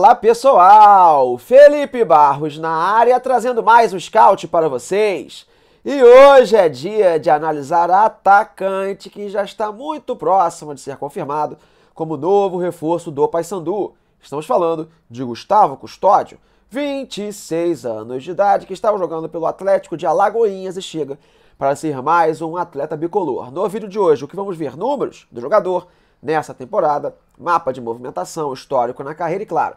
Fala pessoal, Felipe Barros na área trazendo mais um scout para vocês. E hoje é dia de analisar atacante que já está muito próximo de ser confirmado como novo reforço do Paysandu. Estamos falando de Gustavo Custódio, 26 anos de idade, que estava jogando pelo Atlético de Alagoinhas e chega para ser mais um atleta bicolor. No vídeo de hoje, o que vamos ver? Números do jogador nessa temporada, mapa de movimentação, histórico na carreira e, claro,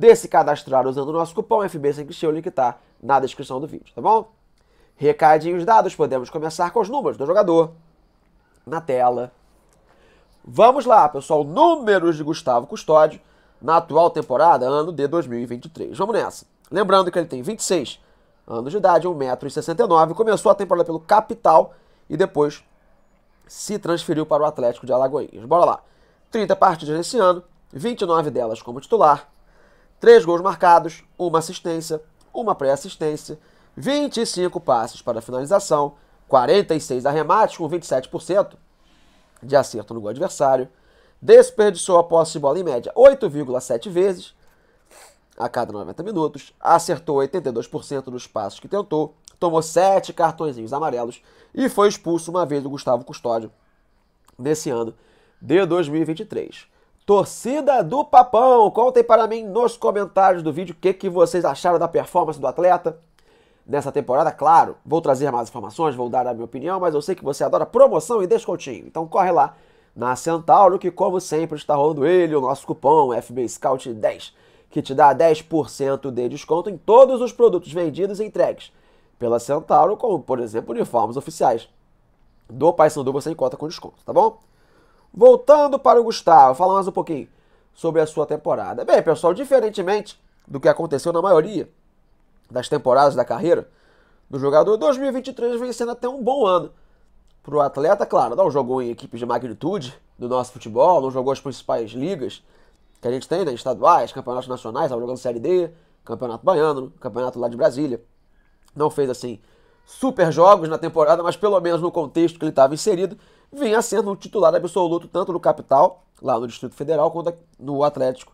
de se cadastrar usando o nosso cupom FB5X, o link está na descrição do vídeo, tá bom? Recadinhos dados, podemos começar com os números do jogador na tela. Vamos lá, pessoal, números de Gustavo Custódio na atual temporada, ano de 2023. Vamos nessa. Lembrando que ele tem 26 anos de idade, 1,69m, começou a temporada pelo Capital e depois se transferiu para o Atlético de Alagoinhas. Bora lá. 30 partidas nesse ano, 29 delas como titular, 3 gols marcados, uma assistência, uma pré-assistência, 25 passes para finalização, 46 arremates com 27% de acerto no gol adversário, desperdiçou a posse de bola em média 8,7 vezes a cada 90 minutos, acertou 82% dos passos que tentou, tomou 7 cartõezinhos amarelos e foi expulso uma vez do Gustavo Custódio nesse ano de 2023. Torcida do Papão, contem para mim nos comentários do vídeo o que, que vocês acharam da performance do atleta nessa temporada. Claro, vou trazer mais informações, vou dar a minha opinião, mas eu sei que você adora promoção e descontinho. Então corre lá na Centauro, que como sempre está rolando ele, o nosso cupom FB Scout 10, que te dá 10% de desconto em todos os produtos vendidos e entregues pela Centauro, como por exemplo uniformes oficiais do Paysandu, você encontra com desconto, tá bom? Voltando para o Gustavo, falar mais um pouquinho sobre a sua temporada. Bem, pessoal, diferentemente do que aconteceu na maioria das temporadas da carreira do jogador, 2023 vem sendo até um bom ano para o atleta. Claro, não jogou em equipes de magnitude do nosso futebol, não jogou as principais ligas que a gente tem, né? Estaduais, campeonatos nacionais, estava jogando Série D, campeonato baiano, campeonato lá de Brasília. Não fez, assim, super jogos na temporada, mas pelo menos no contexto que ele estava inserido, vinha sendo um titular absoluto tanto no Capital, lá no Distrito Federal, quanto no Atlético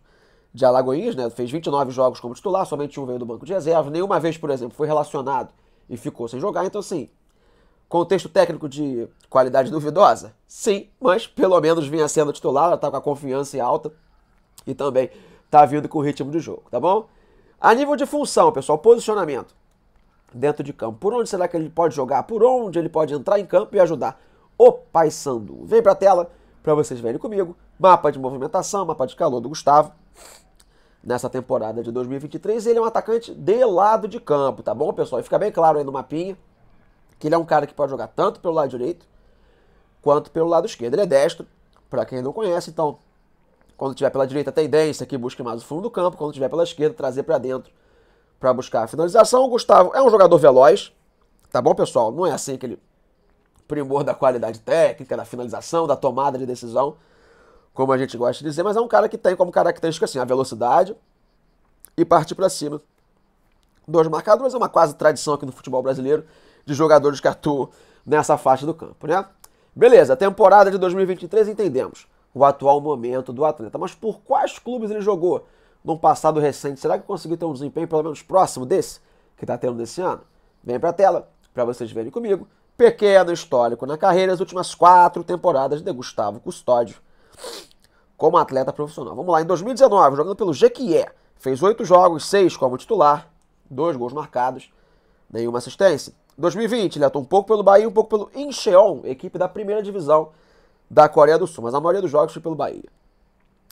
de Alagoinhas, né? Fez 29 jogos como titular, somente um veio do banco de reserva, nenhuma vez, por exemplo, foi relacionado e ficou sem jogar. Então, assim, contexto técnico de qualidade duvidosa? Sim, mas pelo menos vinha sendo titular, está com a confiança alta e também está vindo com o ritmo de jogo, tá bom? A nível de função, pessoal, posicionamento dentro de campo. Por onde será que ele pode jogar? Por onde ele pode entrar em campo e ajudar o Pai Sandu. Vem para a tela para vocês verem comigo. Mapa de movimentação, mapa de calor do Gustavo. Nessa temporada de 2023, ele é um atacante de lado de campo, tá bom, pessoal? E fica bem claro aí no mapinha que ele é um cara que pode jogar tanto pelo lado direito quanto pelo lado esquerdo. Ele é destro, para quem não conhece, então quando tiver pela direita, tendência que busque mais o fundo do campo, quando tiver pela esquerda, trazer para dentro para buscar a finalização. O Gustavo é um jogador veloz, tá bom, pessoal? Não é assim que ele primor da qualidade técnica, da finalização, da tomada de decisão, como a gente gosta de dizer, mas é um cara que tem como característica assim, a velocidade e partir para cima dos marcadores. É uma quase tradição aqui no futebol brasileiro de jogadores que atuam nessa faixa do campo, né? Beleza, temporada de 2023 entendemos o atual momento do atleta, mas por quais clubes ele jogou num passado recente? Será que conseguiu ter um desempenho pelo menos próximo desse que está tendo nesse ano? Vem para a tela para vocês verem comigo pequeno histórico na carreira as últimas quatro temporadas de Gustavo Custódio como atleta profissional. Vamos lá, em 2019, jogando pelo Jequié, fez oito jogos, seis como titular, dois gols marcados, nenhuma assistência. 2020, ele atuou um pouco pelo Bahia, um pouco pelo Incheon, equipe da primeira divisão da Coreia do Sul, mas a maioria dos jogos foi pelo Bahia.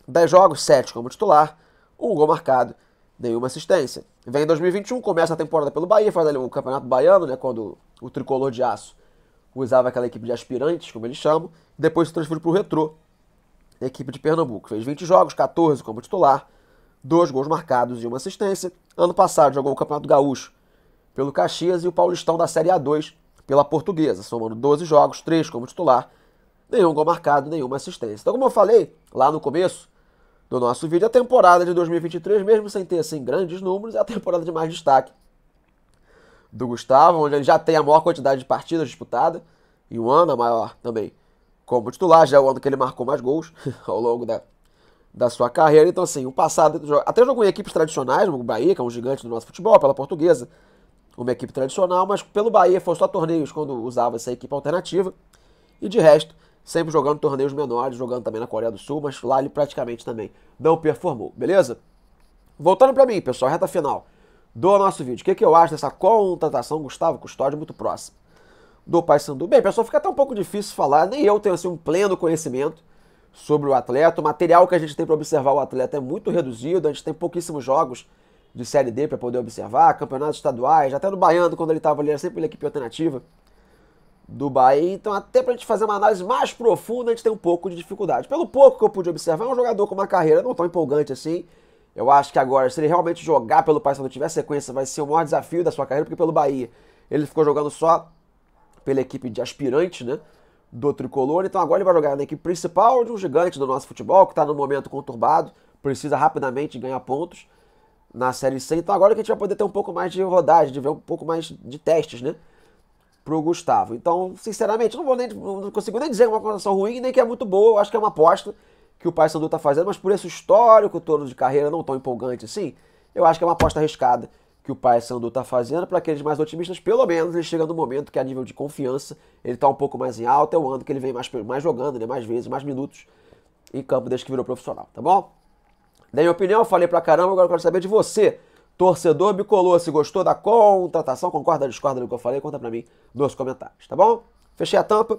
dez jogos, sete como titular, um gol marcado, nenhuma assistência. Vem em 2021, começa a temporada pelo Bahia, faz ali o um Campeonato Baiano, né, quando o tricolor de aço usava aquela equipe de aspirantes, como eles chamam, depois se transferiu para o Retrô, equipe de Pernambuco. Fez 20 jogos, 14 como titular, dois gols marcados e uma assistência. Ano passado jogou o Campeonato Gaúcho pelo Caxias e o Paulistão da Série A2 pela Portuguesa, somando 12 jogos, 3 como titular, nenhum gol marcado, nenhuma assistência. Então, como eu falei lá no começo do nosso vídeo, a temporada de 2023, mesmo sem ter assim grandes números, é a temporada de mais destaque do Gustavo, onde ele já tem a maior quantidade de partidas disputadas e um ano a maior também como titular, já é o ano que ele marcou mais gols ao longo da, da sua carreira. Então, assim, o passado. Até jogou em equipes tradicionais, o Bahia, que é um gigante do nosso futebol, pela portuguesa, uma equipe tradicional, mas pelo Bahia foi só torneios quando usava essa equipe alternativa. E de resto, sempre jogando torneios menores, jogando também na Coreia do Sul, mas lá ele praticamente também não performou, beleza? Voltando para mim, pessoal, reta final do nosso vídeo. O que, é que eu acho dessa contratação Gustavo Custódio muito próximo do Paysandu? Bem, pessoal, fica até um pouco difícil falar, nem eu tenho assim, um pleno conhecimento sobre o atleta. O material que a gente tem para observar o atleta é muito reduzido, a gente tem pouquíssimos jogos de Série D para poder observar, campeonatos estaduais, até no Baiano, quando ele estava ali, era sempre ele equipe alternativa do Bahia. Então, até para a gente fazer uma análise mais profunda, a gente tem um pouco de dificuldade. Pelo pouco que eu pude observar, é um jogador com uma carreira não tão empolgante assim, eu acho que agora, se ele realmente jogar pelo Paysandu, tiver sequência, vai ser o maior desafio da sua carreira, porque pelo Bahia ele ficou jogando só pela equipe de aspirante, né? Do tricolor. Então agora ele vai jogar na equipe principal de um gigante do nosso futebol, que está no momento conturbado, precisa rapidamente ganhar pontos na Série C. Então agora que a gente vai poder ter um pouco mais de rodagem, de ver um pouco mais de testes, né? Pro Gustavo. Então, sinceramente, não vou nem. Não consigo nem dizer uma condição ruim, nem que é muito boa. Eu acho que é uma aposta que o Sandu está fazendo, mas por esse histórico todo de carreira não tão empolgante assim, eu acho que é uma aposta arriscada que o Sandu está fazendo. Para aqueles mais otimistas, pelo menos ele chega no momento que é a nível de confiança ele está um pouco mais em alta, é o ano que ele vem mais, mais jogando, né? mais vezes, mais minutos em campo desde que virou profissional, tá bom? Da minha opinião, falei pra caramba, agora eu quero saber de você, torcedor bicolor, se gostou da contratação, concorda, discorda do que eu falei, conta pra mim nos comentários, tá bom? Fechei a tampa,